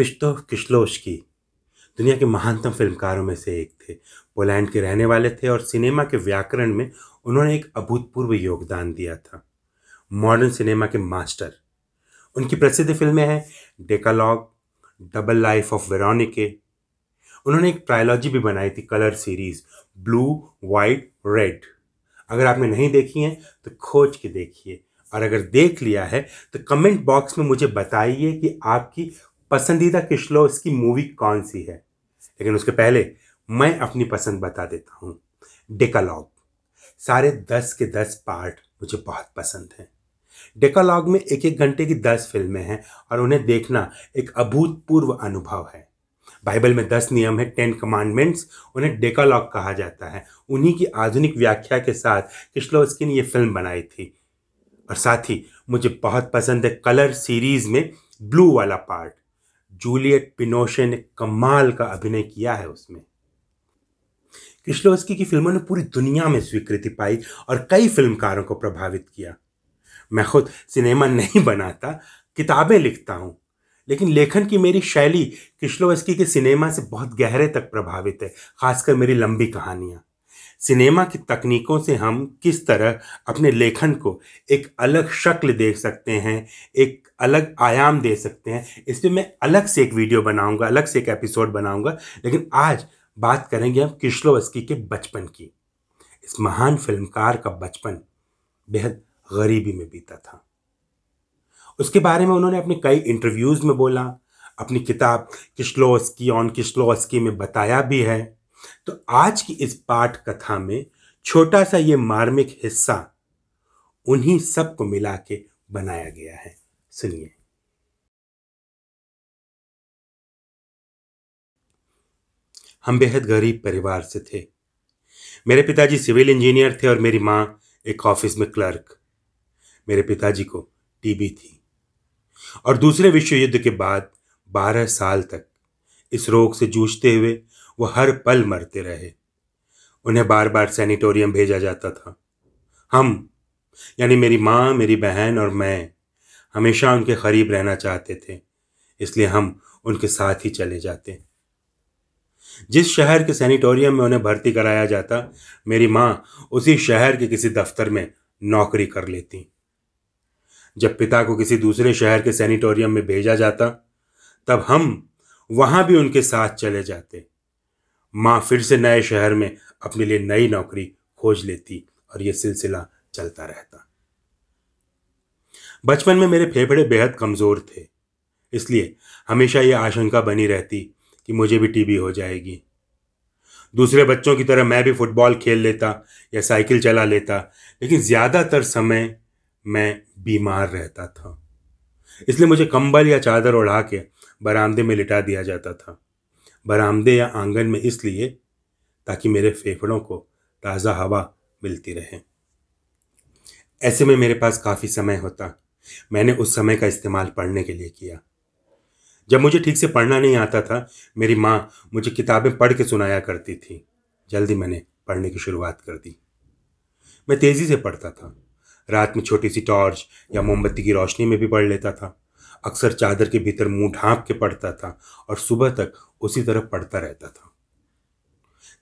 Christophe की दुनिया के महानतम फिल्मकारों में से एक थे पोलैंड के रहने वाले थे और सिनेमा के व्याकरण में उन्होंने एक अभूतपूर्व योगदान दिया था मॉडर्न सिनेमा के मास्टर उनकी प्रसिद्ध फिल्में हैं Decalogue double life of Veronique उन्होंने एक ट्रायलॉजी भी बनाई थी colour series blue white red अगर आपने नहीं देखी है तो खोज के देखिए और अगर देख लिया है तो कमेंट बॉक्स में मुझे बताइए कि आपकी पसंदीदा किशलो इसकी मूवी कौन सी है लेकिन उसके पहले मैं अपनी पसंद बता देता हूँ डेकालॉग सारे दस के दस पार्ट मुझे बहुत पसंद हैं डेकालॉग में एक एक घंटे की दस फिल्में हैं और उन्हें देखना एक अभूतपूर्व अनुभव है बाइबल में दस नियम है टेन कमांडमेंट्स उन्हें डेकालॉग कहा जाता है उन्हीं की आधुनिक व्याख्या के साथ किशलोस्की ने ये फिल्म बनाई थी और साथ ही मुझे बहुत पसंद है कलर सीरीज़ में ब्लू वाला पार्ट जूलियट पिनोशे ने कमाल का अभिनय किया है उसमें किश्लोस्की की फिल्मों ने पूरी दुनिया में स्वीकृति पाई और कई फिल्मकारों को प्रभावित किया मैं खुद सिनेमा नहीं बनाता किताबें लिखता हूँ लेकिन लेखन की मेरी शैली किश्लोवस्की के सिनेमा से बहुत गहरे तक प्रभावित है खासकर मेरी लंबी कहानियाँ सिनेमा की तकनीकों से हम किस तरह अपने लेखन को एक अलग शक्ल दे सकते हैं एक अलग आयाम दे सकते हैं इस पर मैं अलग से एक वीडियो बनाऊंगा अलग से एक एपिसोड बनाऊंगा लेकिन आज बात करेंगे हम किश्लोवस्की के बचपन की इस महान फिल्मकार का बचपन बेहद गरीबी में बीता था उसके बारे में उन्होंने अपने कई इंटरव्यूज़ में बोला अपनी किताब किश्लोवस्की ऑन किश्लोस्की में बताया भी है तो आज की इस पाठ कथा में छोटा सा ये मार्मिक हिस्सा उन्हीं सब को मिला के बनाया गया है सुनिए हम बेहद गरीब परिवार से थे मेरे पिताजी सिविल इंजीनियर थे और मेरी मां एक ऑफिस में क्लर्क मेरे पिताजी को टीबी थी और दूसरे विश्व युद्ध के बाद 12 साल तक इस रोग से जूझते हुए वो हर पल मरते रहे उन्हें बार बार सैनिटोरियम भेजा जाता था हम यानी मेरी माँ मेरी बहन और मैं हमेशा उनके करीब रहना चाहते थे इसलिए हम उनके साथ ही चले जाते जिस शहर के सैनिटोरियम में उन्हें भर्ती कराया जाता मेरी माँ उसी शहर के किसी दफ्तर में नौकरी कर लेती जब पिता को किसी दूसरे शहर के सैनिटोरियम में भेजा जाता तब हम वहाँ भी उनके साथ चले जाते माँ फिर से नए शहर में अपने लिए नई नौकरी खोज लेती और यह सिलसिला चलता रहता बचपन में मेरे फेफड़े बेहद कमज़ोर थे इसलिए हमेशा यह आशंका बनी रहती कि मुझे भी टीबी हो जाएगी दूसरे बच्चों की तरह मैं भी फुटबॉल खेल लेता या साइकिल चला लेता लेकिन ज़्यादातर समय मैं बीमार रहता था इसलिए मुझे कंबल या चादर ओढ़ा के बरामदे में लिटा दिया जाता था बरामदे या आंगन में इसलिए ताकि मेरे फेफड़ों को ताज़ा हवा मिलती रहे ऐसे में मेरे पास काफ़ी समय होता मैंने उस समय का इस्तेमाल पढ़ने के लिए किया जब मुझे ठीक से पढ़ना नहीं आता था मेरी माँ मुझे किताबें पढ़ के सुनाया करती थी जल्दी मैंने पढ़ने की शुरुआत कर दी मैं तेज़ी से पढ़ता था रात में छोटी सी टॉर्च या मोमबत्ती की रोशनी में भी पढ़ लेता था अक्सर चादर के भीतर मुंह ढांप के पढ़ता था और सुबह तक उसी तरह पढ़ता रहता था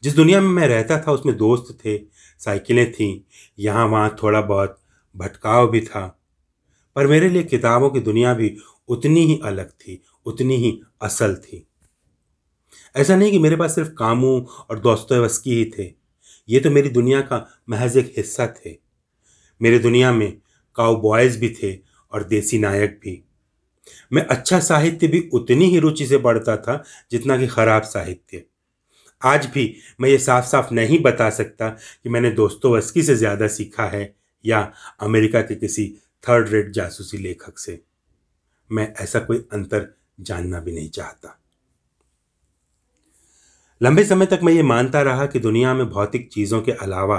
जिस दुनिया में मैं रहता था उसमें दोस्त थे साइकिलें थीं यहाँ वहाँ थोड़ा बहुत भटकाव भी था पर मेरे लिए किताबों की दुनिया भी उतनी ही अलग थी उतनी ही असल थी ऐसा नहीं कि मेरे पास सिर्फ कामों और वस्की ही थे ये तो मेरी दुनिया का महज एक हिस्सा थे मेरी दुनिया में काउ बॉयज़ भी थे और देसी नायक भी मैं अच्छा साहित्य भी उतनी ही रुचि से पढ़ता था जितना कि खराब साहित्य आज भी मैं ये साफ साफ नहीं बता सकता कि मैंने दोस्तों वस्की से ज़्यादा सीखा है या अमेरिका के किसी थर्ड रेट जासूसी लेखक से मैं ऐसा कोई अंतर जानना भी नहीं चाहता लंबे समय तक मैं ये मानता रहा कि दुनिया में भौतिक चीज़ों के अलावा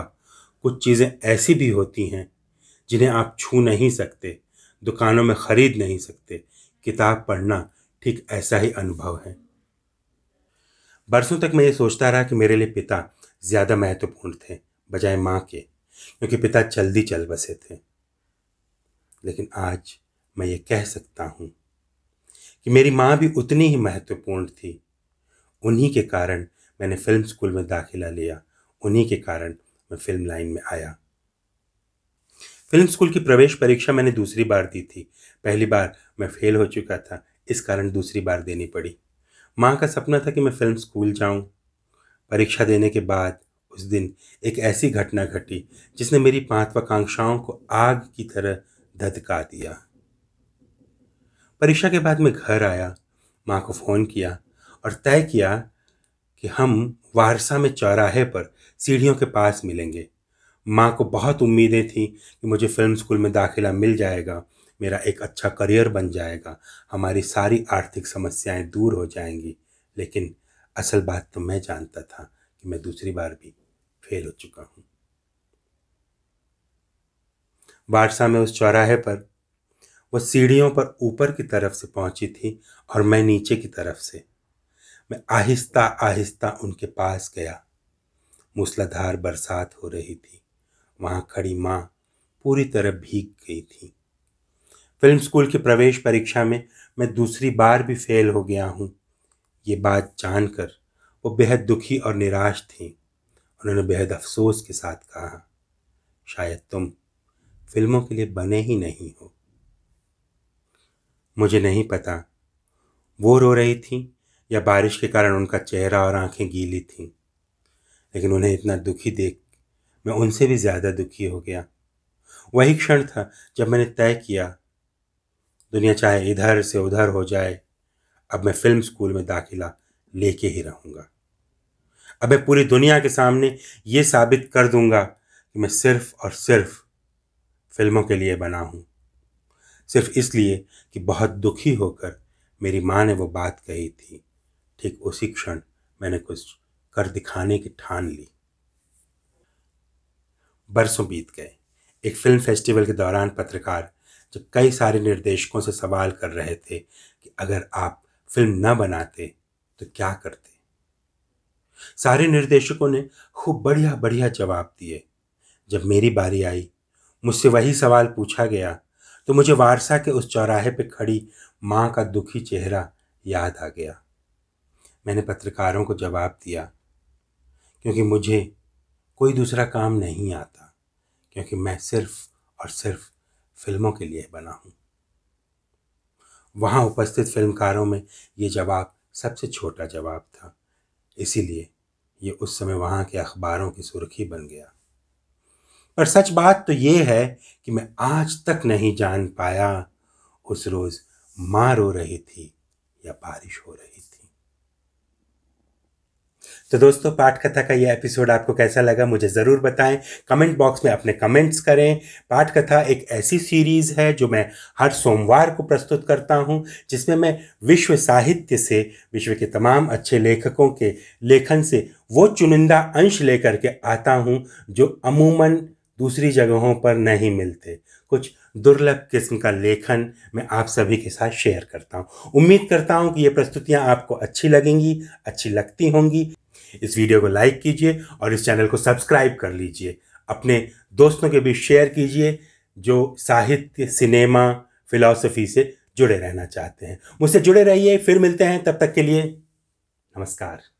कुछ चीज़ें ऐसी भी होती हैं जिन्हें आप छू नहीं सकते दुकानों में खरीद नहीं सकते किताब पढ़ना ठीक ऐसा ही अनुभव है बरसों तक मैं ये सोचता रहा कि मेरे लिए पिता ज़्यादा महत्वपूर्ण थे बजाय माँ के क्योंकि पिता जल्दी चल बसे थे लेकिन आज मैं ये कह सकता हूँ कि मेरी माँ भी उतनी ही महत्वपूर्ण थी उन्हीं के कारण मैंने फिल्म स्कूल में दाखिला लिया उन्हीं के कारण मैं फिल्म लाइन में आया फिल्म स्कूल की प्रवेश परीक्षा मैंने दूसरी बार दी थी पहली बार मैं फेल हो चुका था इस कारण दूसरी बार देनी पड़ी माँ का सपना था कि मैं फिल्म स्कूल जाऊँ परीक्षा देने के बाद उस दिन एक ऐसी घटना घटी जिसने मेरी महत्वाकांक्षाओं को आग की तरह धधका दिया परीक्षा के बाद मैं घर आया माँ को फ़ोन किया और तय किया कि हम वारसा में चौराहे पर सीढ़ियों के पास मिलेंगे माँ को बहुत उम्मीदें थी कि मुझे फिल्म स्कूल में दाखिला मिल जाएगा मेरा एक अच्छा करियर बन जाएगा हमारी सारी आर्थिक समस्याएं दूर हो जाएंगी लेकिन असल बात तो मैं जानता था कि मैं दूसरी बार भी फेल हो चुका हूँ वारसा में उस चौराहे पर वह सीढ़ियों पर ऊपर की तरफ से पहुंची थी और मैं नीचे की तरफ से मैं आहिस्ता आहिस्ता उनके पास गया मूसलाधार बरसात हो रही थी वहाँ खड़ी माँ पूरी तरह भीग गई थी फिल्म स्कूल की प्रवेश परीक्षा में मैं दूसरी बार भी फेल हो गया हूँ ये बात जानकर वो बेहद दुखी और निराश थी उन्होंने बेहद अफसोस के साथ कहा शायद तुम फिल्मों के लिए बने ही नहीं हो मुझे नहीं पता वो रो रही थी या बारिश के कारण उनका चेहरा और आंखें गीली थीं लेकिन उन्हें इतना दुखी देख मैं उनसे भी ज़्यादा दुखी हो गया वही क्षण था जब मैंने तय किया दुनिया चाहे इधर से उधर हो जाए अब मैं फिल्म स्कूल में दाखिला लेके ही रहूँगा अब मैं पूरी दुनिया के सामने ये साबित कर दूंगा कि मैं सिर्फ और सिर्फ फिल्मों के लिए बना हूँ सिर्फ इसलिए कि बहुत दुखी होकर मेरी माँ ने वो बात कही थी ठीक उसी क्षण मैंने कुछ कर दिखाने की ठान ली बरसों बीत गए एक फिल्म फेस्टिवल के दौरान पत्रकार जब कई सारे निर्देशकों से सवाल कर रहे थे कि अगर आप फिल्म न बनाते तो क्या करते सारे निर्देशकों ने खूब बढ़िया बढ़िया जवाब दिए जब मेरी बारी आई मुझसे वही सवाल पूछा गया तो मुझे वारसा के उस चौराहे पर खड़ी माँ का दुखी चेहरा याद आ गया मैंने पत्रकारों को जवाब दिया क्योंकि मुझे कोई दूसरा काम नहीं आता क्योंकि मैं सिर्फ और सिर्फ फिल्मों के लिए बना हूँ वहाँ उपस्थित फिल्मकारों में ये जवाब सबसे छोटा जवाब था इसीलिए ये उस समय वहाँ के अखबारों की सुर्खी बन गया पर सच बात तो ये है कि मैं आज तक नहीं जान पाया उस रोज़ माँ रो रही थी या बारिश हो रही थी तो दोस्तों पाठ कथा का यह एपिसोड आपको कैसा लगा मुझे ज़रूर बताएं कमेंट बॉक्स में अपने कमेंट्स करें पाठ कथा एक ऐसी सीरीज़ है जो मैं हर सोमवार को प्रस्तुत करता हूं जिसमें मैं विश्व साहित्य से विश्व के तमाम अच्छे लेखकों के लेखन से वो चुनिंदा अंश लेकर के आता हूँ जो अमूमन दूसरी जगहों पर नहीं मिलते कुछ दुर्लभ किस्म का लेखन मैं आप सभी के साथ शेयर करता हूँ उम्मीद करता हूँ कि ये प्रस्तुतियाँ आपको अच्छी लगेंगी अच्छी लगती होंगी इस वीडियो को लाइक कीजिए और इस चैनल को सब्सक्राइब कर लीजिए अपने दोस्तों के बीच शेयर कीजिए जो साहित्य सिनेमा फिलॉसफी से जुड़े रहना चाहते हैं मुझसे जुड़े रहिए फिर मिलते हैं तब तक के लिए नमस्कार